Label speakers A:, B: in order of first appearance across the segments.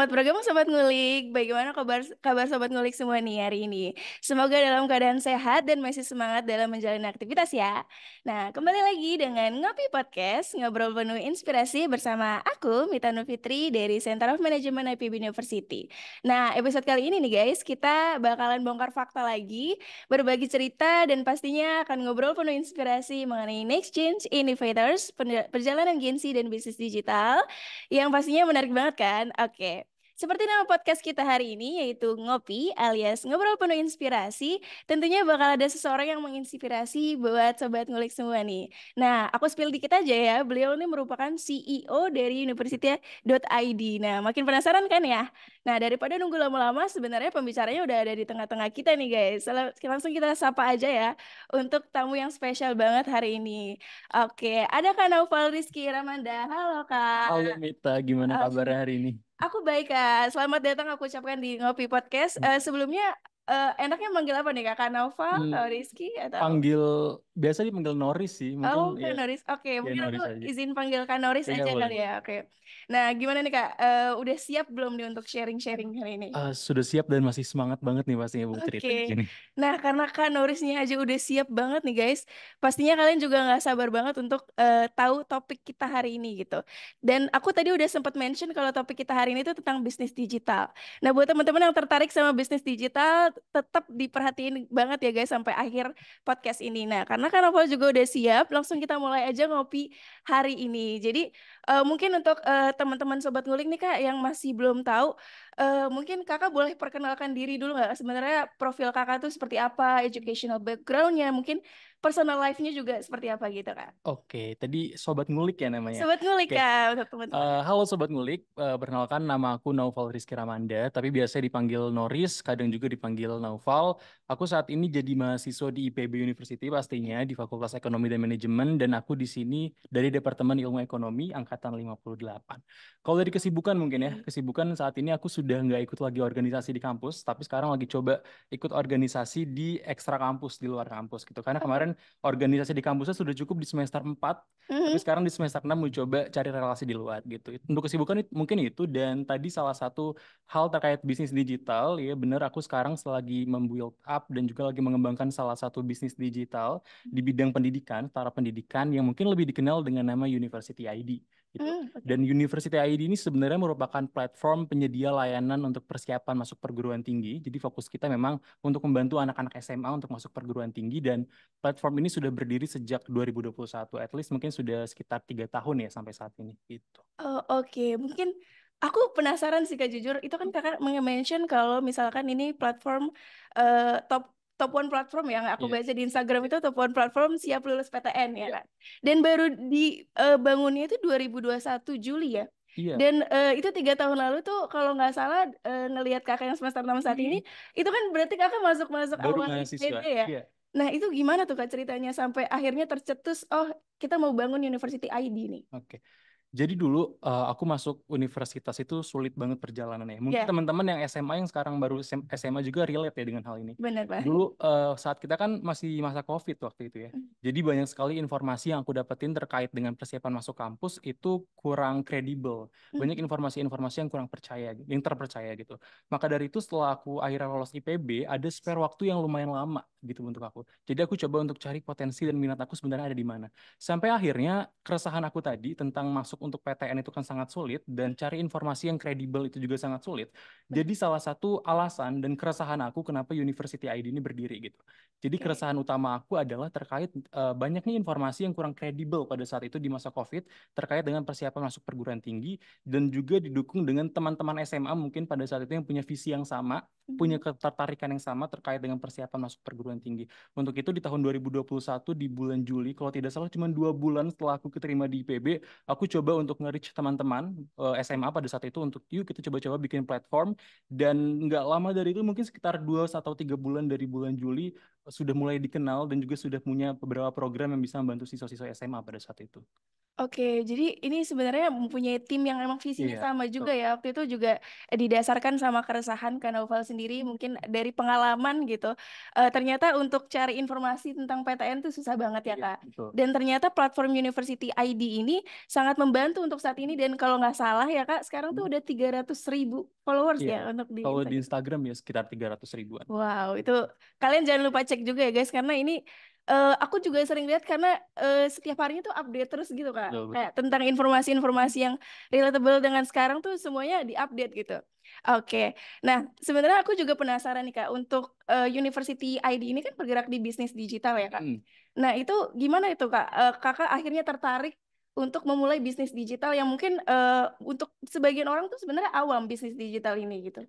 A: Sobat Program, Sobat Ngulik. Bagaimana kabar kabar Sobat Ngulik semua nih hari ini? Semoga dalam keadaan sehat dan masih semangat dalam menjalani aktivitas ya. Nah, kembali lagi dengan Ngopi Podcast, ngobrol penuh inspirasi bersama aku, Mita Fitri dari Center of Management IPB University. Nah, episode kali ini nih guys, kita bakalan bongkar fakta lagi, berbagi cerita, dan pastinya akan ngobrol penuh inspirasi mengenai Next Change Innovators, perjalanan Gen Z dan bisnis digital, yang pastinya menarik banget kan? Oke, okay. Seperti nama podcast kita hari ini yaitu Ngopi alias Ngobrol Penuh Inspirasi, tentunya bakal ada seseorang yang menginspirasi buat sobat ngulik semua nih. Nah, aku spill dikit aja ya, beliau ini merupakan CEO dari university.id. Nah, makin penasaran kan ya? Nah, daripada nunggu lama-lama, sebenarnya pembicaranya udah ada di tengah-tengah kita nih guys. Langsung kita sapa aja ya untuk tamu yang spesial banget hari ini. Oke, ada Kak Naufal Rizky Ramanda. Halo Kak. Halo
B: Mita, gimana kabar hari ini?
A: Aku baik, Kak. Selamat datang aku ucapkan di Ngopi Podcast. Uh, sebelumnya uh, enaknya manggil apa nih kak? Nova, eh, hmm. uh, Rizky atau
B: panggil biasa dipanggil Noris sih mungkin Oh, kan ya, Noris.
A: Oke, okay, ya, mungkin Noris aku aja. izin panggil Kak Noris Kayaknya aja kali ya. Oke. Okay. Nah, gimana nih Kak? Uh, udah siap belum nih untuk sharing-sharing hari ini? Uh,
B: sudah siap dan masih semangat banget nih pastinya Bu okay. cerita ini.
A: Nah, karena Kak Norisnya aja udah siap banget nih guys, pastinya kalian juga nggak sabar banget untuk uh, tahu topik kita hari ini gitu. Dan aku tadi udah sempat mention kalau topik kita hari ini itu tentang bisnis digital. Nah, buat teman-teman yang tertarik sama bisnis digital tetap diperhatiin banget ya guys sampai akhir podcast ini. Nah, karena kan Opal juga udah siap, langsung kita mulai aja ngopi hari ini. Jadi uh, mungkin untuk uh, teman-teman sobat ngulik nih Kak yang masih belum tahu, uh, mungkin Kakak boleh perkenalkan diri dulu nggak? Sebenarnya profil Kakak tuh seperti apa, educational backgroundnya mungkin personal life-nya juga seperti apa gitu kak?
B: Oke, tadi sobat ngulik ya namanya. Sobat ngulik kak untuk teman-teman. Uh, halo sobat ngulik, uh, perkenalkan nama aku Naufal Rizky Ramanda, tapi biasanya dipanggil Noris, kadang juga dipanggil Naufal. Aku saat ini jadi mahasiswa di IPB University pastinya di Fakultas Ekonomi dan Manajemen dan aku di sini dari Departemen Ilmu Ekonomi angkatan 58. Kalau dari kesibukan mungkin ya, hmm. kesibukan saat ini aku sudah nggak ikut lagi organisasi di kampus, tapi sekarang lagi coba ikut organisasi di ekstra kampus di luar kampus gitu. Karena kemarin kemarin organisasi di kampusnya sudah cukup di semester 4, mm-hmm. tapi sekarang di semester 6 mau coba cari relasi di luar gitu. Untuk kesibukan mungkin itu dan tadi salah satu hal terkait bisnis digital ya benar aku sekarang lagi membuild up dan juga lagi mengembangkan salah satu bisnis digital di bidang pendidikan, setara pendidikan yang mungkin lebih dikenal dengan nama University ID. Gitu. Mm, okay. Dan University ID ini sebenarnya merupakan platform penyedia layanan untuk persiapan masuk perguruan tinggi. Jadi fokus kita memang untuk membantu anak-anak SMA untuk masuk perguruan tinggi dan platform ini sudah berdiri sejak 2021. At least mungkin sudah sekitar tiga tahun ya sampai saat ini. Gitu.
A: Oh, Oke, okay. mungkin aku penasaran sih kak jujur itu kan kakak mention kalau misalkan ini platform uh, top top one platform yang aku yeah. baca di Instagram itu top one platform siap lulus PTN ya iya. kan. Dan baru dibangunnya eh, itu 2021 Juli ya. Iya. Dan uh, itu tiga tahun lalu tuh kalau nggak salah uh, ngelihat kakak yang semester enam saat ini, hmm. itu kan berarti kakak masuk-masuk awal ya. Iya. Nah itu gimana tuh kak ceritanya sampai akhirnya tercetus, oh kita mau bangun University ID nih. Oke. Okay.
B: Jadi dulu uh, aku masuk universitas itu sulit banget perjalanannya. Mungkin teman iya. teman-teman yang SMA yang sekarang baru SMA juga relate ya dengan hal ini. Benar banget. Dulu uh, saat kita kan masih masa COVID waktu itu ya. Hmm. Jadi banyak sekali informasi yang aku dapetin terkait dengan persiapan masuk kampus itu kurang kredibel. Hmm. Banyak informasi-informasi yang kurang percaya, yang terpercaya gitu. Maka dari itu setelah aku akhirnya lolos IPB, ada spare waktu yang lumayan lama gitu untuk aku. Jadi aku coba untuk cari potensi dan minat aku sebenarnya ada di mana. Sampai akhirnya keresahan aku tadi tentang masuk untuk PTN itu kan sangat sulit dan cari informasi yang kredibel itu juga sangat sulit. Hmm. Jadi salah satu alasan dan keresahan aku kenapa University ID ini berdiri gitu. Jadi okay. Hmm. keresahan utama aku adalah terkait uh, banyaknya informasi yang kurang kredibel pada saat itu di masa COVID terkait dengan persiapan masuk perguruan tinggi dan juga didukung dengan teman-teman SMA mungkin pada saat itu yang punya visi yang sama, punya hmm. ketertarikan yang sama terkait dengan persiapan masuk perguruan tinggi. Untuk itu di tahun 2021 di bulan Juli kalau tidak salah cuma dua bulan setelah aku keterima di IPB, aku coba coba untuk nge-reach teman-teman uh, eh, SMA pada saat itu untuk yuk kita coba-coba bikin platform dan nggak lama dari itu mungkin sekitar dua atau tiga bulan dari bulan Juli sudah mulai dikenal dan juga sudah punya beberapa program yang bisa membantu siswa-siswa SMA pada saat itu.
A: Oke, jadi ini sebenarnya mempunyai tim yang emang visinya yeah. sama juga ya. Waktu itu juga eh, didasarkan sama keresahan karena Oval sendiri, mungkin dari pengalaman gitu. Eh, ternyata untuk cari informasi tentang PTN itu susah banget ya, iya, Kak. betul. Dan ternyata platform University ID ini sangat membantu untuk saat ini. Dan kalau nggak salah ya, Kak, sekarang tuh hmm. udah 300 ribu followers yeah. ya untuk di Kalau di
B: Instagram ya sekitar 300 ribuan.
A: Wow, itu kalian jangan lupa cek juga ya guys, karena ini uh, aku juga sering lihat karena uh, setiap harinya tuh update terus gitu kak betul, kayak tentang informasi-informasi yang relatable dengan sekarang tuh semuanya diupdate gitu oke okay. nah sebenarnya aku juga penasaran nih kak untuk uh, University ID ini kan bergerak di bisnis digital ya kak hmm. nah itu gimana itu kak uh, kakak akhirnya tertarik untuk memulai bisnis digital yang mungkin uh, untuk sebagian orang tuh sebenarnya awam bisnis digital ini gitu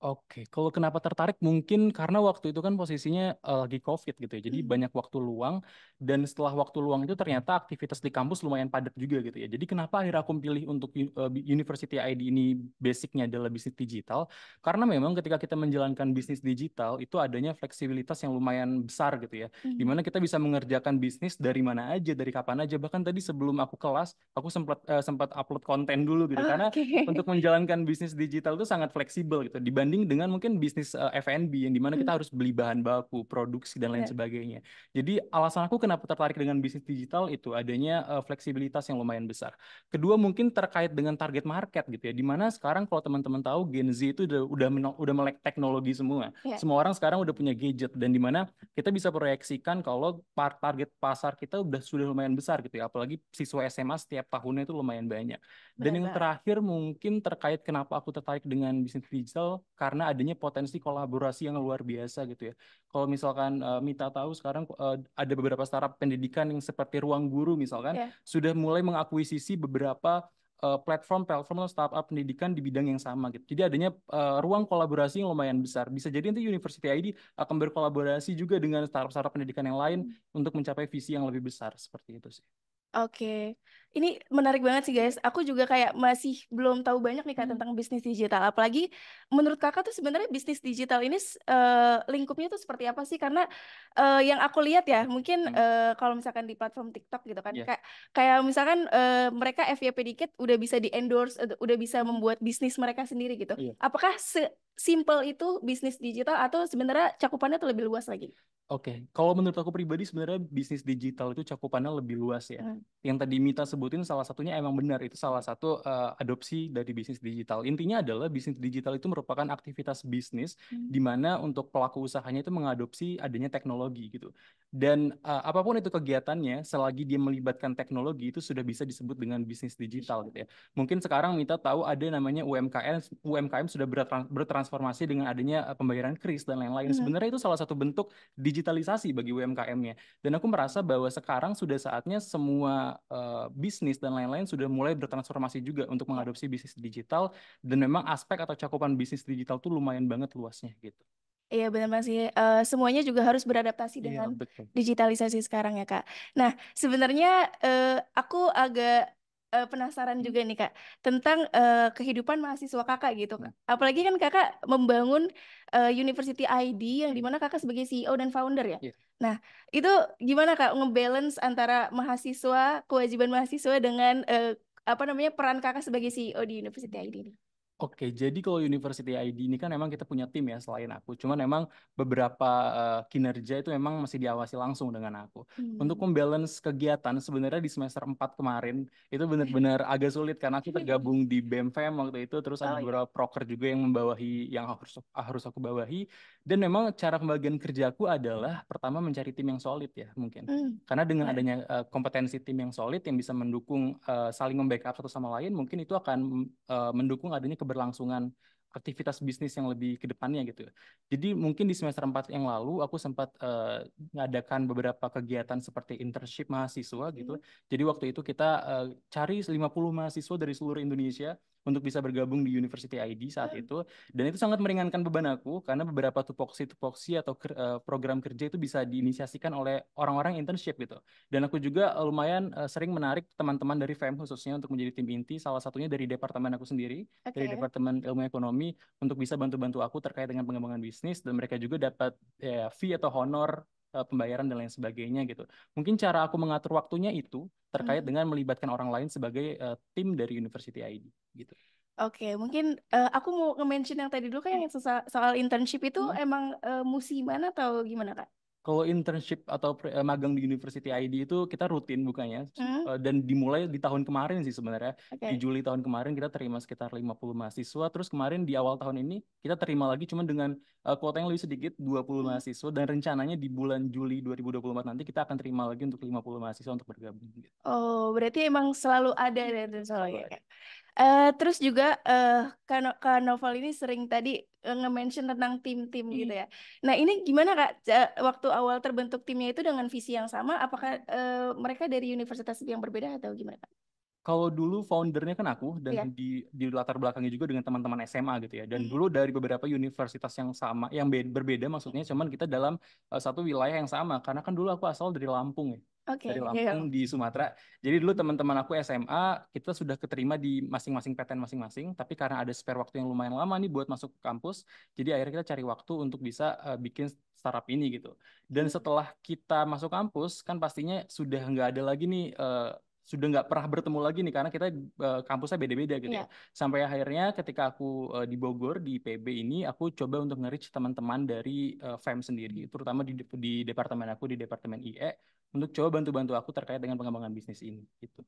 B: Oke, kalau kenapa tertarik mungkin karena waktu itu kan posisinya uh, lagi COVID gitu ya, jadi hmm. banyak waktu luang dan setelah waktu luang itu hmm. ternyata aktivitas di kampus lumayan padat juga gitu ya. Jadi kenapa akhirnya aku pilih untuk uh, University ID ini basicnya adalah bisnis digital karena memang ketika kita menjalankan bisnis digital itu adanya fleksibilitas yang lumayan besar gitu ya, hmm. dimana kita bisa mengerjakan bisnis dari mana aja, dari kapan aja. Bahkan tadi sebelum aku kelas aku sempat uh, sempat upload konten dulu gitu okay. Ah, karena untuk menjalankan bisnis digital itu sangat fleksibel gitu dibanding dibanding dengan mungkin bisnis uh, eh, F&B yang dimana hmm. kita harus beli bahan baku, produksi dan lain yeah. sebagainya. Jadi alasan aku kenapa tertarik dengan bisnis digital itu adanya uh, fleksibilitas yang lumayan besar. Kedua mungkin terkait dengan target market gitu ya. Dimana sekarang kalau teman-teman tahu Gen Z itu udah udah, udah melek teknologi semua. Yeah. Semua orang sekarang udah punya gadget dan dimana kita bisa proyeksikan kalau target pasar kita udah sudah lumayan besar gitu ya. Apalagi siswa SMA setiap tahunnya itu lumayan banyak. Dan Benar. yang terakhir mungkin terkait kenapa aku tertarik dengan bisnis digital karena adanya potensi kolaborasi yang luar biasa gitu ya. Kalau misalkan uh, Mita tahu sekarang uh, ada beberapa startup pendidikan yang seperti Ruang Guru misalkan yeah. sudah mulai mengakuisisi beberapa platform-platform eh, atau startup pendidikan di bidang yang sama gitu. Jadi adanya uh, ruang kolaborasi yang lumayan besar. Bisa jadi nanti University ID akan berkolaborasi juga dengan startup-startup pendidikan yang lain mm. untuk mencapai visi yang lebih besar seperti itu sih.
A: Oke. Okay ini menarik banget sih guys. Aku juga kayak masih belum tahu banyak nih kak hmm. tentang bisnis digital. Apalagi menurut kakak tuh sebenarnya bisnis digital ini uh, lingkupnya tuh seperti apa sih? Karena uh, yang aku lihat ya, mungkin uh, kalau misalkan di platform TikTok gitu kan, yeah. kayak kayak misalkan uh, mereka FYP dikit udah bisa di endorse, udah bisa membuat bisnis mereka sendiri gitu. Yeah. Apakah se simple itu bisnis digital atau sebenarnya cakupannya tuh lebih luas lagi?
B: Oke, okay. kalau menurut aku pribadi sebenarnya bisnis digital itu cakupannya lebih luas ya. Hmm. Yang tadi Mita sebutin salah satunya emang benar itu salah satu uh, adopsi dari bisnis digital. Intinya adalah bisnis digital itu merupakan aktivitas bisnis hmm. di mana untuk pelaku usahanya itu mengadopsi adanya teknologi gitu. Dan uh, apapun itu kegiatannya selagi dia melibatkan teknologi itu sudah bisa disebut dengan bisnis digital gitu ya. Mungkin sekarang kita tahu ada namanya UMKM UMKM sudah bertransformasi dengan adanya eh, pembayaran kris dan lain-lain. Hmm. Sebenarnya itu salah satu bentuk digitalisasi bagi UMKM-nya. Dan aku merasa bahwa sekarang sudah saatnya semua uh, bisnis dan lain-lain sudah mulai bertransformasi juga untuk mengadopsi bisnis digital dan memang aspek atau cakupan bisnis digital tuh lumayan banget luasnya gitu.
A: Iya benar masih Uh, eh, semuanya juga harus beradaptasi iya, dengan iya, digitalisasi sekarang ya Kak. Nah sebenarnya uh, aku agak uh, penasaran hmm. juga nih kak tentang uh, kehidupan mahasiswa kakak gitu kak. Hmm. Apalagi kan kakak membangun uh, University ID yang dimana kakak sebagai CEO dan founder ya. Yeah. Nah itu gimana kak ngebalance antara mahasiswa kewajiban mahasiswa dengan uh, apa namanya peran kakak sebagai CEO di University ID ini?
B: Oke, jadi kalau University ID ini kan memang kita punya tim ya selain aku. Cuman memang beberapa uh, kinerja itu memang masih diawasi langsung dengan aku. Hmm. Untuk membalance kegiatan sebenarnya di semester 4 kemarin itu benar-benar agak sulit karena aku tergabung di BEMFEM waktu itu terus ada oh, iya. beberapa iya. proker juga yang membawahi yang harus harus aku bawahi dan memang cara pembagian kerjaku adalah pertama mencari tim yang solid ya mungkin. Hmm. Karena dengan iya. adanya uh, kompetensi tim yang solid yang bisa mendukung uh, saling membackup satu sama lain mungkin itu akan uh, mendukung adanya ke keberlangsungan aktivitas bisnis yang lebih ke depannya gitu. Jadi mungkin di semester 4 yang lalu aku sempat uh, eh, mengadakan beberapa kegiatan seperti internship mahasiswa gitu. Mm. Jadi waktu itu kita uh, cari 50 mahasiswa dari seluruh Indonesia untuk bisa bergabung di University ID saat hmm. itu dan itu sangat meringankan beban aku karena beberapa tupoksi tupoksi atau ker, eh, program kerja itu bisa diinisiasikan oleh orang-orang internship gitu dan aku juga eh, lumayan uh, sering menarik teman-teman dari FEM khususnya untuk menjadi tim inti salah satunya dari departemen aku sendiri okay. dari departemen ilmu ekonomi untuk bisa bantu-bantu aku terkait dengan pengembangan bisnis dan mereka juga dapat ya, fee atau honor Eh, pembayaran dan lain sebagainya gitu. Mungkin cara aku mengatur waktunya itu hmm. terkait hmm. dengan melibatkan orang lain sebagai uh, tim dari University ID gitu.
A: Oke, okay, mungkin uh, aku mau nge-mention yang tadi dulu kan yang hmm. soal internship itu hmm. emang uh, musiman atau gimana kak?
B: kalau internship atau eh, magang di University ID itu kita rutin bukannya hmm? Eh, dan dimulai di tahun kemarin sih sebenarnya okay. di Juli tahun kemarin kita terima sekitar 50 mahasiswa terus kemarin di awal tahun ini kita terima lagi cuma dengan uh, kuota yang lebih sedikit 20 hmm. mahasiswa dan rencananya di bulan Juli 2024 nanti kita akan terima lagi untuk 50 mahasiswa untuk bergabung
A: gitu. Oh, berarti emang selalu ada dan ya, selalu, ya Uh, terus juga uh, eh, Kak, Kak Novel ini sering tadi uh, nge-mention tentang tim-tim hmm. gitu ya. Nah ini gimana Kak, waktu awal terbentuk timnya itu dengan visi yang sama, apakah uh, mereka dari universitas yang berbeda atau gimana Kak?
B: Kalau dulu foundernya kan aku dan yeah. di di latar belakangnya juga dengan teman-teman SMA gitu ya. Dan hmm. dulu dari beberapa universitas yang sama, yang berbeda maksudnya, cuman kita dalam uh, satu wilayah yang sama. Karena kan dulu aku asal dari Lampung ya
A: okay, dari Lampung
B: yeah. di Sumatera. Jadi dulu teman-teman aku SMA kita sudah keterima di masing-masing PTN masing-masing, tapi karena ada spare waktu yang lumayan lama nih buat masuk ke kampus, jadi akhirnya kita cari waktu untuk bisa uh, bikin startup ini gitu. Dan hmm. setelah kita masuk kampus kan pastinya sudah nggak ada lagi nih uh, sudah nggak pernah bertemu lagi nih karena kita uh, kampusnya beda-beda gitu yeah. ya. Iya. Sampai akhirnya ketika aku uh, di Bogor di PB ini aku coba untuk nge-reach teman-teman dari uh, FEM sendiri, terutama di di departemen aku di departemen IE untuk coba bantu-bantu aku terkait dengan pengembangan bisnis ini gitu.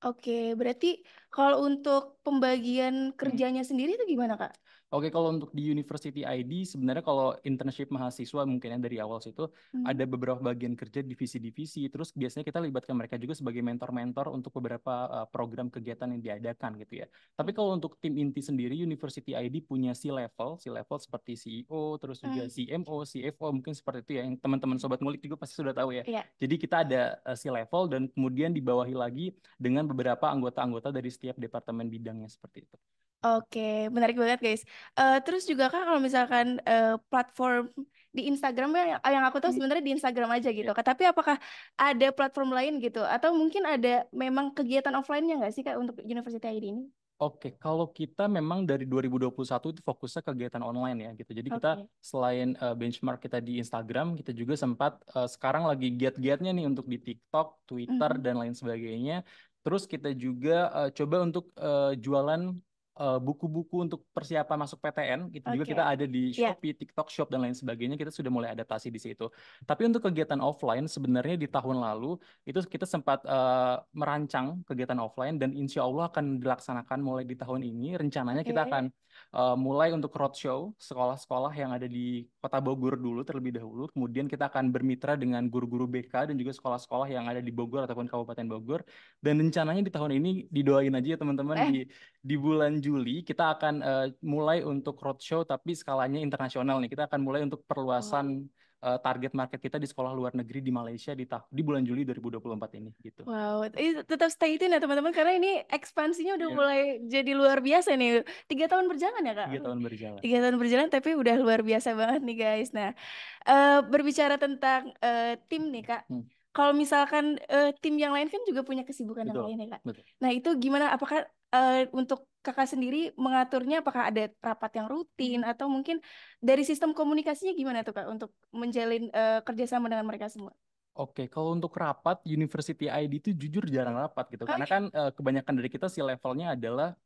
A: Oke, berarti kalau untuk pembagian hmm. kerjanya hmm. sendiri itu gimana, Kak?
B: Oke, kalau untuk di University ID sebenarnya kalau internship mahasiswa mungkinnya dari awal situ hmm. ada beberapa bagian kerja divisi-divisi. Terus biasanya kita libatkan mereka juga sebagai mentor-mentor untuk beberapa eh, program kegiatan yang diadakan gitu ya. Tapi kalau untuk tim inti sendiri University ID punya si level, si level seperti CEO, terus juga hmm. CMO, CFO mungkin seperti itu ya. Yang teman-teman hmm. sobat ngulik juga pasti sudah tahu ya. Yeah. Jadi kita ada si eh, level dan kemudian dibawahi lagi dengan beberapa anggota-anggota dari setiap departemen bidangnya seperti itu.
A: Oke, menarik banget guys. Uh, terus juga Kak kalau misalkan, uh, platform di Instagram ya yang aku tahu iya. sebenarnya di Instagram aja gitu, Tapi apakah ada platform lain gitu atau mungkin ada memang kegiatan offline-nya nggak sih Kak untuk University ID ini?
B: Oke, kalau kita memang dari 2021 itu fokusnya kegiatan online ya gitu. Jadi kita selain, uh, benchmark kita di Instagram, kita juga sempat, uh, sekarang lagi giat-giatnya nih untuk di TikTok, Twitter -hmm. dan lain sebagainya. Terus kita juga, uh, coba untuk, uh, jualan Eh, buku-buku untuk persiapan masuk PTN itu okay. juga kita ada di iya. Shopee, yeah. TikTok Shop dan lain sebagainya kita sudah mulai adaptasi di situ. Tapi untuk kegiatan offline sebenarnya di tahun lalu itu kita sempat uh, merancang kegiatan offline dan insya Allah akan dilaksanakan mulai di tahun ini rencananya okay. kita akan uh, mulai untuk roadshow sekolah-sekolah yang ada di Kota Bogor dulu terlebih dahulu. Kemudian kita akan bermitra dengan guru-guru BK dan juga sekolah-sekolah yang ada di Bogor ataupun Kabupaten Bogor. Dan rencananya di tahun ini didoain aja ya teman-teman eh. di di bulan Juli kita akan uh, mulai untuk roadshow tapi skalanya internasional nih. Kita akan mulai untuk oh. perluasan oh Eh, target market kita di sekolah luar negeri di Malaysia di tahun di bulan Juli 2024 ini gitu.
A: Wow, tetap stay tune ya teman-teman karena ini ekspansinya udah yeah. mulai jadi luar biasa nih. Tiga tahun berjalan ya kak? Tiga tahun berjalan. Tiga tahun berjalan tapi udah luar biasa banget nih guys. Nah uh, berbicara tentang eh, tim nih kak. Hmm kalau misalkan uh, tim yang lain kan juga punya kesibukan betul, yang lain ya kak. Betul. Nah itu gimana? Apakah uh, untuk kakak sendiri mengaturnya apakah ada rapat yang rutin hmm. atau mungkin dari sistem komunikasinya gimana tuh kak untuk menjalin uh, kerjasama dengan mereka semua?
B: Oke, kalau untuk rapat University ID itu jujur jarang rapat gitu, oh karena iya? kan uh, kebanyakan dari kita si levelnya adalah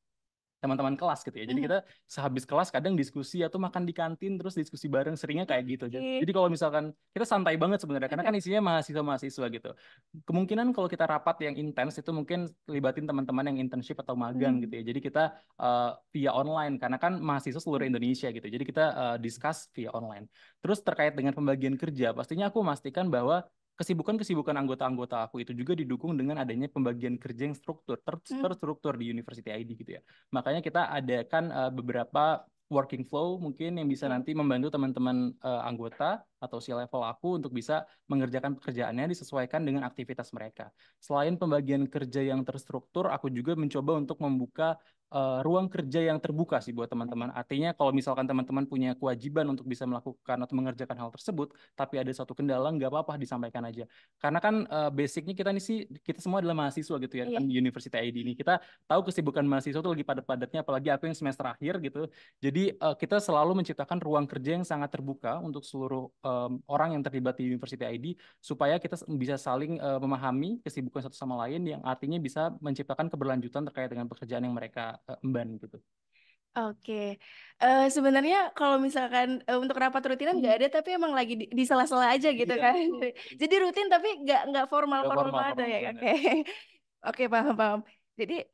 B: teman-teman kelas gitu ya. Jadi hmm. kita sehabis kelas kadang diskusi atau makan di kantin terus diskusi bareng seringnya kayak gitu. Jadi, iya. jadi kalau misalkan kita santai banget sebenarnya karena kan isinya mahasiswa-mahasiswa gitu. Kemungkinan kalau kita rapat yang intens itu mungkin libatin teman-teman yang internship atau magang gitu hmm. gitu ya. Jadi kita uh, via online karena kan mahasiswa seluruh Indonesia gitu. Jadi kita uh, discuss via online. Terus terkait dengan pembagian kerja, pastinya aku memastikan bahwa Kesibukan-kesibukan anggota-anggota aku itu juga didukung dengan adanya pembagian kerja yang struktur, ter hmm. terstruktur di University ID gitu ya. Makanya kita adakan uh, beberapa working flow mungkin yang bisa hmm. nanti membantu teman-teman uh, anggota atau si level aku untuk bisa mengerjakan pekerjaannya disesuaikan dengan aktivitas mereka. Selain pembagian kerja yang terstruktur, aku juga mencoba untuk membuka uh, ruang kerja yang terbuka sih buat teman-teman. Artinya kalau misalkan teman-teman punya kewajiban untuk bisa melakukan atau mengerjakan hal tersebut, tapi ada satu kendala, nggak apa-apa disampaikan aja. Karena kan uh, basicnya kita nih sih, kita semua adalah mahasiswa gitu ya, yeah. kan di University ID ini. Kita tahu kesibukan mahasiswa itu lagi padat-padatnya, apalagi aku yang semester akhir gitu. Jadi uh, kita selalu menciptakan ruang kerja yang sangat terbuka untuk seluruh uh, um, orang yang terlibat di University ID supaya kita bisa saling uh, memahami kesibukan satu sama lain yang artinya bisa menciptakan keberlanjutan terkait dengan pekerjaan yang mereka uh, emban gitu.
A: Oke, okay. uh, eh, sebenarnya kalau misalkan uh, untuk rapat rutinan nggak hmm. ada, tapi emang lagi di, di sela-sela aja gitu iya, kan. Jadi rutin tapi nggak nggak formal, formal formal, formal ada ya. Oke, okay. oke okay, paham paham. Jadi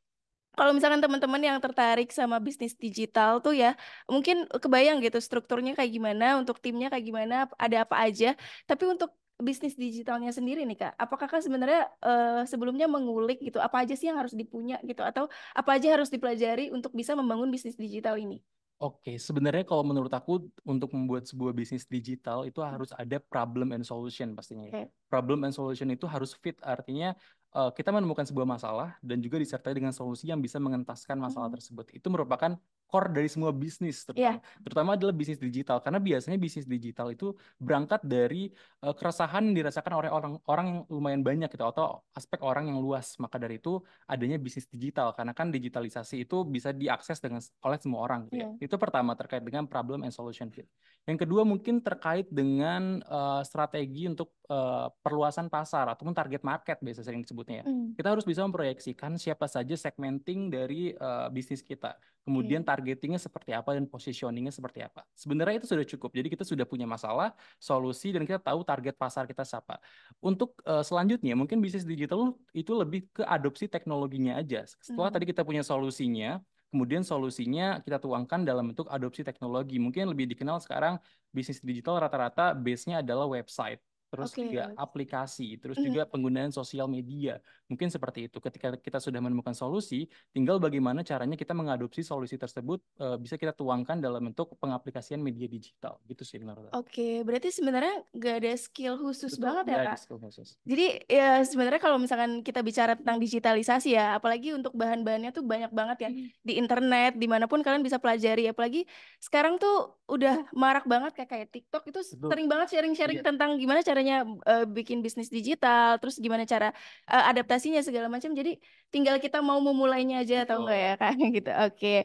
A: kalau misalkan teman-teman yang tertarik sama bisnis digital tuh ya, mungkin kebayang gitu strukturnya kayak gimana, untuk timnya kayak gimana, ada apa aja. Tapi untuk bisnis digitalnya sendiri nih kak, apakah kak sebenarnya uh, sebelumnya mengulik gitu, apa aja sih yang harus dipunya gitu, atau apa aja harus dipelajari untuk bisa membangun bisnis digital ini?
B: Oke, okay, sebenarnya kalau menurut aku untuk membuat sebuah bisnis digital itu harus ada problem and solution pastinya. Ya. Okay. Problem and solution itu harus fit, artinya Eh, kita menemukan sebuah masalah dan juga disertai dengan solusi yang bisa mengentaskan masalah hmm. tersebut. Itu merupakan core dari semua bisnis iya. terutama, yeah. terutama adalah bisnis digital karena biasanya bisnis digital itu berangkat dari uh, keresahan yang dirasakan oleh orang orang yang lumayan banyak gitu atau aspek orang yang luas. Maka dari itu adanya bisnis digital karena kan digitalisasi itu bisa diakses dengan oleh semua orang gitu yeah. ya. Iya. Itu pertama terkait dengan problem and solution fit. Yang kedua mungkin terkait dengan uh, strategi untuk uh, perluasan pasar ataupun target market biasanya sering disebut ya. Hmm. Kita harus bisa memproyeksikan siapa saja segmenting dari uh, bisnis kita. Kemudian hmm. targetingnya seperti apa dan positioningnya seperti apa. Sebenarnya itu sudah cukup. Jadi kita sudah punya masalah, solusi, dan kita tahu target pasar kita siapa. Untuk uh, selanjutnya mungkin bisnis digital itu lebih ke adopsi teknologinya aja. Setelah hmm. tadi kita punya solusinya, kemudian solusinya kita tuangkan dalam bentuk adopsi teknologi. Mungkin lebih dikenal sekarang bisnis digital rata-rata base-nya adalah website terus okay. juga aplikasi, terus iya. juga penggunaan sosial media, Mungkin seperti itu. Ketika kita sudah menemukan solusi, tinggal bagaimana caranya kita mengadopsi solusi tersebut uh, bisa kita tuangkan dalam bentuk pengaplikasian media digital. Gitu sih menurut
A: Oke, okay, berarti sebenarnya nggak ada skill khusus Betul, banget ya, Kak? ada skill khusus. Jadi ya sebenarnya kalau misalkan kita bicara tentang digitalisasi ya, apalagi untuk bahan-bahannya tuh banyak banget ya hmm. di internet, dimanapun kalian bisa pelajari. Apalagi sekarang tuh udah marak banget kayak kayak TikTok itu Betul. sering banget sharing-sharing yeah. tentang gimana caranya uh, bikin bisnis digital, terus gimana cara uh, adaptasi aplikasinya segala macam. Jadi tinggal kita mau memulainya aja atau enggak ya kan gitu. Oke. Okay.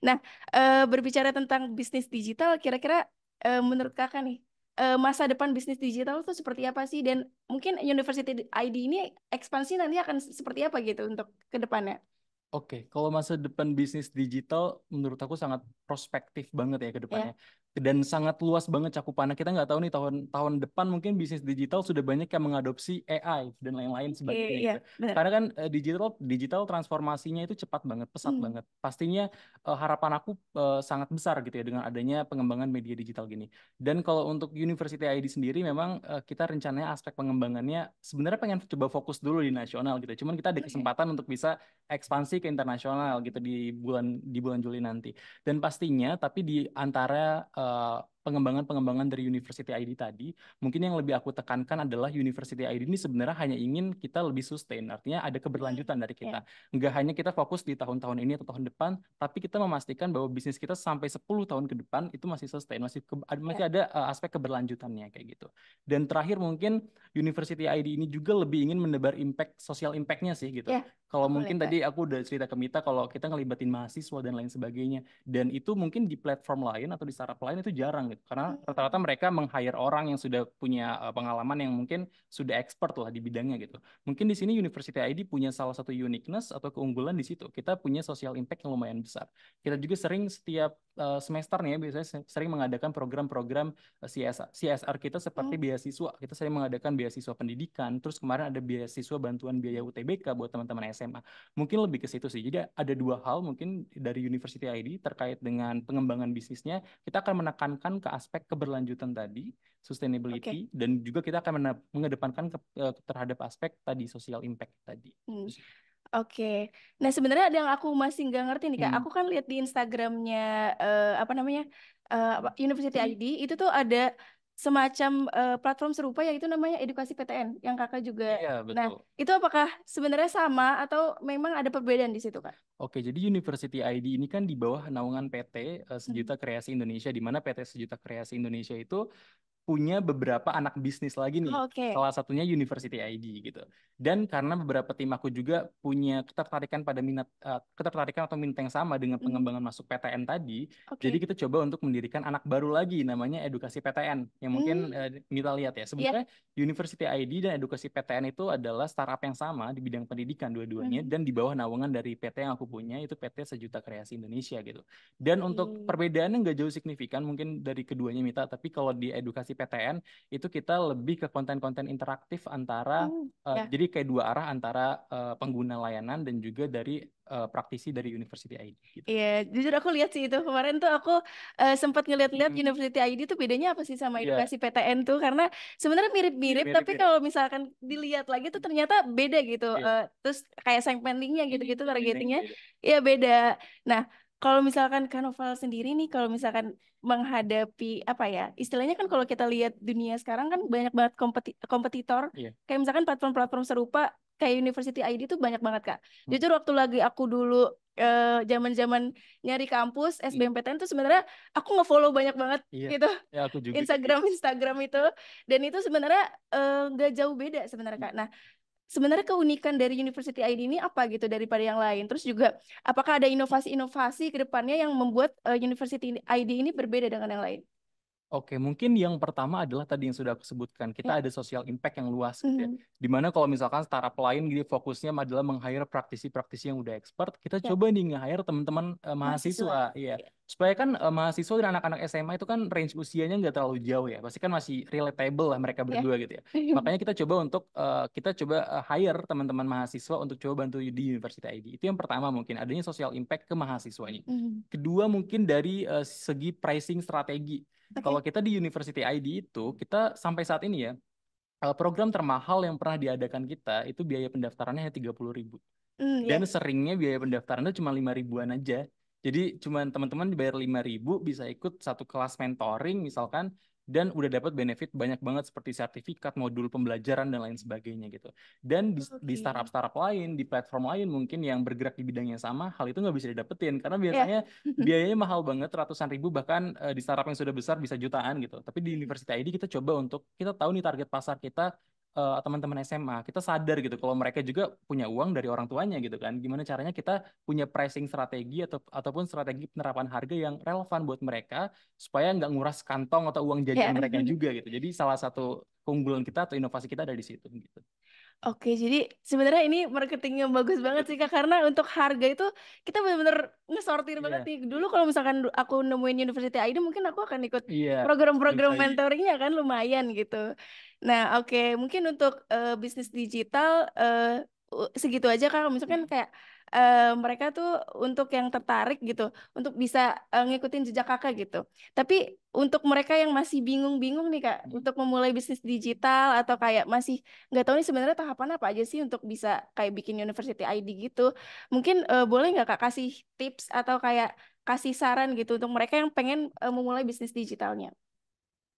A: Nah, eh, berbicara tentang bisnis digital kira-kira eh, menurut Kakak nih eh, masa depan bisnis digital itu seperti apa sih dan mungkin University ID ini ekspansi nanti akan seperti apa gitu untuk kedepannya
B: Oke, okay. kalau masa depan bisnis digital menurut aku sangat prospektif banget ya ke ya. depannya. Yeah dan sangat luas banget cakupannya. Kita nggak tahu nih tahun tahun depan mungkin bisnis digital sudah banyak yang mengadopsi AI dan lain-lain iya, sebagainya. Yeah, iya, gitu. yeah, Karena kan uh, digital digital transformasinya itu cepat banget, pesat hmm. banget. Pastinya uh, harapan aku uh, sangat besar gitu ya dengan adanya pengembangan media digital gini. Dan kalau untuk University ID sendiri memang uh, kita rencananya aspek pengembangannya sebenarnya pengen coba fokus dulu di nasional gitu. Cuman kita ada kesempatan okay. untuk bisa ekspansi ke internasional gitu di bulan di bulan Juli nanti. Dan pastinya tapi di antara uh, uh, pengembangan-pengembangan dari University ID tadi, mungkin yang lebih aku tekankan adalah University ID ini sebenarnya hanya ingin kita lebih sustain, artinya ada keberlanjutan dari kita. Yeah. Nggak hanya kita fokus di tahun-tahun ini atau tahun depan, tapi kita memastikan bahwa bisnis kita sampai 10 tahun ke depan itu masih sustain, masih ke, iya. masih ada uh, aspek keberlanjutannya kayak gitu. Dan terakhir mungkin University ID ini juga lebih ingin menebar impact sosial impactnya sih gitu. Yeah. Kalau mungkin tadi aku udah cerita ke Mita kalau kita ngelibatin mahasiswa dan lain sebagainya, dan itu mungkin di platform lain atau di startup lain itu jarang gitu karena hmm. rata-rata mereka meng-hire orang yang sudah punya eh, pengalaman yang mungkin sudah expert lah di bidangnya gitu mungkin di sini University ID punya salah satu uniqueness atau keunggulan di situ kita punya social impact yang lumayan besar kita juga sering setiap Eh, semester nih ya, biasanya sering mengadakan program-program eh, CSR, CSR kita seperti hmm. beasiswa. Kita sering mengadakan beasiswa pendidikan, terus kemarin ada beasiswa bantuan biaya UTBK buat teman-teman SMA. Mungkin lebih ke situ sih. Jadi ada dua hal mungkin dari University ID terkait dengan pengembangan bisnisnya, kita akan menekankan ke aspek keberlanjutan tadi, sustainability okay. dan juga kita akan mengedepankan ke, eh, terhadap aspek tadi social impact tadi.
A: Hmm. Oke, nah sebenarnya ada yang aku masih nggak ngerti nih kak. Hmm. Aku kan lihat di Instagramnya uh, apa namanya uh, University hmm. ID itu tuh ada semacam uh, platform serupa yaitu namanya edukasi PTN yang kakak juga. Iya nah, betul. Nah itu apakah sebenarnya sama atau memang ada perbedaan di situ kak?
B: Oke, jadi University ID ini kan di bawah naungan PT uh, hmm. Sejuta Kreasi Indonesia, di mana PT Sejuta Kreasi Indonesia itu punya beberapa anak bisnis lagi nih. Oh, okay. Salah satunya University ID gitu. Dan karena beberapa tim aku juga punya ketertarikan pada minat uh, ketertarikan atau minat yang sama dengan mm-hmm. pengembangan mm. masuk PTN tadi. Okay. Jadi kita coba untuk mendirikan anak baru lagi namanya edukasi PTN yang mungkin mm. uh, lihat ya. Iya. Sebenarnya yeah. University ID dan edukasi PTN itu adalah startup yang sama di bidang pendidikan dua-duanya mm. dan di bawah naungan dari PT yang aku punya itu PT Sejuta Kreasi Indonesia gitu. Dan mm. untuk perbedaannya nggak jauh signifikan mungkin dari keduanya Mita, tapi kalau di edukasi PTN itu kita lebih ke konten-konten interaktif antara mm, yeah. uh, ya. jadi kayak dua arah antara uh, pengguna layanan dan juga dari uh, praktisi dari University ID. Gitu.
A: Iya, yeah, jujur aku lihat sih itu kemarin tuh aku uh, eh, sempat ngeliat-liat mm. University ID itu bedanya apa sih sama iya. edukasi yeah. PTN tuh karena sebenarnya mirip-mirip tapi kalau misalkan dilihat lagi tuh ternyata beda gitu. Uh, terus kayak segmentingnya gitu-gitu targetingnya ya beda. Nah, kalau misalkan Kanoval sendiri nih, kalau misalkan menghadapi apa ya, istilahnya kan kalau kita lihat dunia sekarang kan banyak banget kompeti kompetitor. Yeah. Kayak misalkan platform-platform serupa kayak University ID itu banyak banget kak. Hmm. Jujur waktu lagi aku dulu eh, zaman-zaman uh, nyari kampus iya. SBMPTN tuh sebenarnya aku follow banyak banget yeah. gitu yeah, aku juga. Instagram Instagram itu dan itu sebenarnya eh, nggak uh, jauh beda sebenarnya kak. Hmm. Nah sebenarnya keunikan dari University ID ini apa gitu daripada yang lain? Terus juga apakah ada inovasi-inovasi ke depannya yang membuat uh, University ID ini berbeda dengan yang lain?
B: Oke, mungkin yang pertama adalah tadi yang sudah aku sebutkan, kita yeah. ada social impact yang luas mm -hmm. gitu ya. Hmm. Dimana kalau misalkan startup lain gitu fokusnya adalah meng-hire praktisi-praktisi yang udah expert, kita yeah. coba nih nge-hire teman-teman uh, mahasiswa, ya. Yeah. Supaya kan uh, mahasiswa dan anak-anak SMA itu kan range usianya nggak terlalu jauh ya, pasti kan masih relatable lah mereka ya. berdua yeah. gitu ya. Makanya kita coba untuk uh, kita coba hire teman-teman mahasiswa untuk coba bantu di University ID. Itu yang pertama mungkin adanya social impact ke mahasiswanya. Mm -hmm. Kedua mungkin dari uh, segi pricing strategi Okay. Kalau kita di University ID itu, kita sampai saat ini ya, eh, program termahal yang pernah diadakan kita itu biaya pendaftarannya hanya tiga puluh ribu. Mm, Dan seringnya biaya pendaftaran itu cuma lima ribuan aja. Jadi cuma teman-teman dibayar lima ribu bisa ikut satu kelas mentoring misalkan dan udah dapat benefit banyak banget seperti sertifikat, modul pembelajaran dan lain sebagainya gitu. Dan di, okay. di startup startup lain, di platform lain mungkin yang bergerak di bidang yang sama, hal itu nggak bisa didapetin karena iya. biasanya yeah. biayanya mahal banget, ratusan ribu bahkan uh, di startup yang sudah besar bisa jutaan gitu. Tapi di University ID kita coba untuk kita tahu nih target pasar kita Eh, teman-teman uh, SMA kita sadar gitu kalau mereka juga punya uang dari orang tuanya gitu kan gimana caranya kita punya pricing strategi atau ataupun strategi penerapan harga yang relevan buat mereka supaya nggak nguras kantong atau uang ya. jajan yeah. mereka juga gitu jadi salah satu keunggulan kita atau inovasi kita ada di situ gitu
A: Oke, jadi sebenarnya ini marketingnya bagus banget sih Kak karena untuk harga itu kita benar-benar ngesortir yeah. banget iya. nih. Dulu kalau misalkan aku nemuin University ID mungkin aku akan ikut iya, program-program yeah. mentoringnya kan lumayan gitu. Nah, oke, mungkin untuk, eee, eh, bisnis digital, eee, eh, segitu aja, Kak. Misalkan kayak, eee, eh, mereka tuh untuk yang tertarik gitu, untuk bisa, uh, ngikutin jejak Kakak gitu. Tapi untuk mereka yang masih bingung-bingung nih, Kak, untuk memulai bisnis digital atau kayak masih nggak tahu nih sebenarnya tahapan apa aja sih untuk bisa kayak bikin University ID gitu. Mungkin, eee, boleh nggak, Kak, kasih tips atau kayak kasih saran gitu untuk mereka yang pengen, eee, memulai bisnis digitalnya?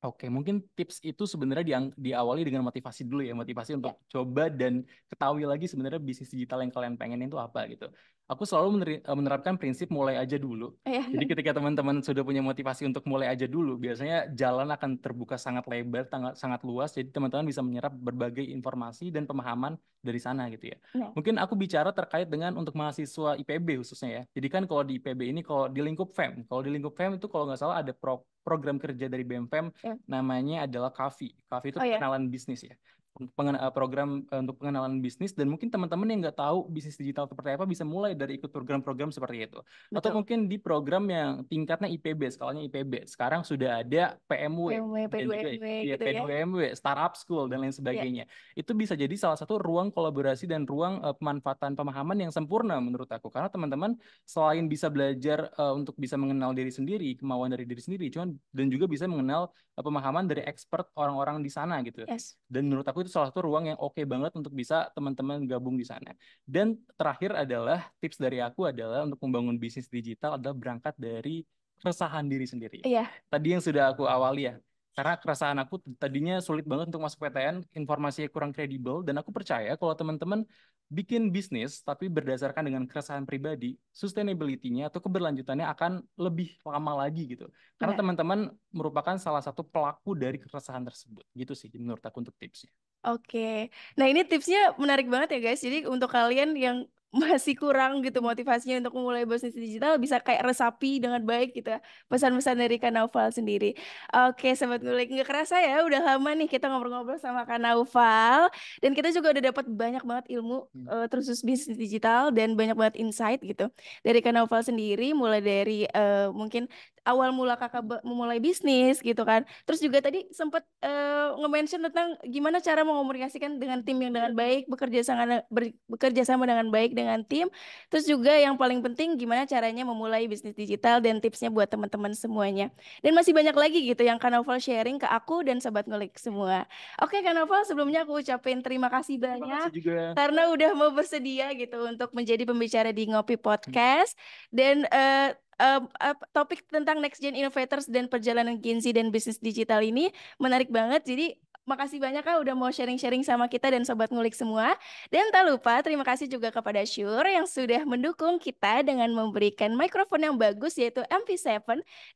B: Oke, mungkin tips itu sebenarnya diang, diawali dengan motivasi dulu ya, motivasi ya. untuk ya. coba dan ketahui lagi sebenarnya bisnis digital yang kalian pengen itu apa gitu. Aku selalu e, menerapkan prinsip mulai aja dulu. Ya. Jadi ketika teman-teman sudah punya motivasi untuk mulai aja dulu, biasanya jalan akan terbuka sangat lebar, sangat luas. Jadi teman-teman bisa menyerap berbagai informasi dan pemahaman dari sana gitu ya. Iya. Mungkin aku bicara terkait dengan untuk mahasiswa IPB khususnya ya. Jadi kan kalau di IPB ini kalau di lingkup FEM, kalau di lingkup FEM itu kalau nggak salah ada pro program kerja dari FEM e yeah. namanya adalah Kavi. Kavi itu oh, yeah. kenalan bisnis ya. Eh, program eh, untuk pengenalan bisnis dan mungkin teman-teman yang nggak tahu bisnis digital seperti apa bisa mulai dari ikut program-program seperti itu Betul. atau mungkin di program yang tingkatnya IPB skalanya IPB sekarang sudah ada PMW, PMW PWMW ya, gitu ya startup school dan lain iya. sebagainya yeah. itu bisa jadi salah satu ruang kolaborasi dan ruang uh, pemanfaatan pemahaman yang sempurna menurut aku karena teman-teman selain bisa belajar uh, untuk bisa mengenal diri sendiri kemauan dari diri sendiri cuman dan juga bisa mengenal uh, pemahaman dari expert orang-orang di sana gitu yes. dan menurut aku itu salah satu ruang yang oke okay banget untuk bisa teman-teman gabung di sana. Dan terakhir adalah tips dari aku adalah untuk membangun bisnis digital adalah berangkat dari keresahan diri sendiri. Iya. Tadi yang sudah aku awali ya, karena keresahan aku tadinya sulit banget untuk masuk PTN, informasinya kurang kredibel, dan aku percaya kalau teman-teman bikin bisnis tapi berdasarkan dengan keresahan pribadi, sustainability-nya atau keberlanjutannya akan lebih lama lagi gitu. Karena iya. teman-teman merupakan salah satu pelaku dari keresahan tersebut. Gitu sih menurut aku untuk tipsnya.
A: Oke. Nah, ini tipsnya menarik banget ya, guys. Jadi untuk kalian yang masih kurang gitu motivasinya untuk memulai bisnis digital bisa kayak resapi dengan baik gitu ya, pesan-pesan dari Kanaufal sendiri. Oke sahabat ngulik nggak kerasa ya udah lama nih kita ngobrol-ngobrol sama Kanaufal dan kita juga udah dapat banyak banget ilmu hmm. uh, eh, terus bisnis digital dan banyak banget insight gitu dari Kanaufal sendiri mulai dari uh, mungkin awal mula kakak memulai bisnis gitu kan. Terus juga tadi sempat uh, eh, nge-mention tentang gimana cara mengomunikasikan dengan tim yang dengan baik, bekerja sama bekerja sama dengan baik dengan tim. Terus juga yang paling penting gimana caranya memulai bisnis digital dan tipsnya buat teman-teman semuanya. Dan masih banyak lagi gitu yang Kanoval sharing ke aku dan sobat ngulik semua. Oke Kanoval, sebelumnya aku ucapin terima kasih banyak terima kasih juga. karena udah mau bersedia gitu untuk menjadi pembicara di Ngopi hmm. Podcast. Dan uh, uh, uh, topik tentang next gen innovators dan perjalanan Gen Z dan bisnis digital ini menarik banget. Jadi makasih banyak kak udah mau sharing-sharing sama kita dan sobat ngulik semua. Dan tak lupa terima kasih juga kepada Syur yang sudah mendukung kita dengan memberikan mikrofon yang bagus yaitu MP7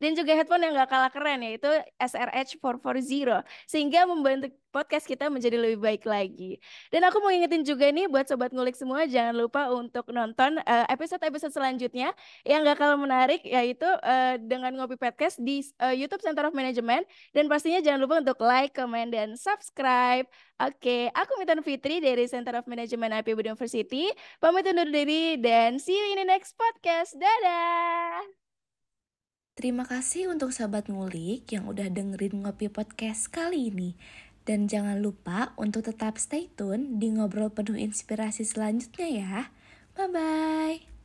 A: dan juga headphone yang gak kalah keren yaitu SRH440 sehingga membantu podcast kita menjadi lebih baik lagi. Dan aku mau ngingetin juga nih buat sobat ngulik semua jangan lupa untuk nonton eh, episode-episode uh, selanjutnya yang gak kalah menarik yaitu uh, dengan ngopi podcast di uh, YouTube Center of Management dan pastinya jangan lupa untuk like, comment dan subscribe. Oke, okay, aku Mitan Fitri dari Center of Management IPB University. Pamit undur diri dan see you in the next podcast. Dadah. Terima kasih untuk sobat ngulik yang udah dengerin ngopi podcast kali ini. Dan jangan lupa untuk tetap stay tune di ngobrol penuh inspirasi selanjutnya ya. Bye-bye.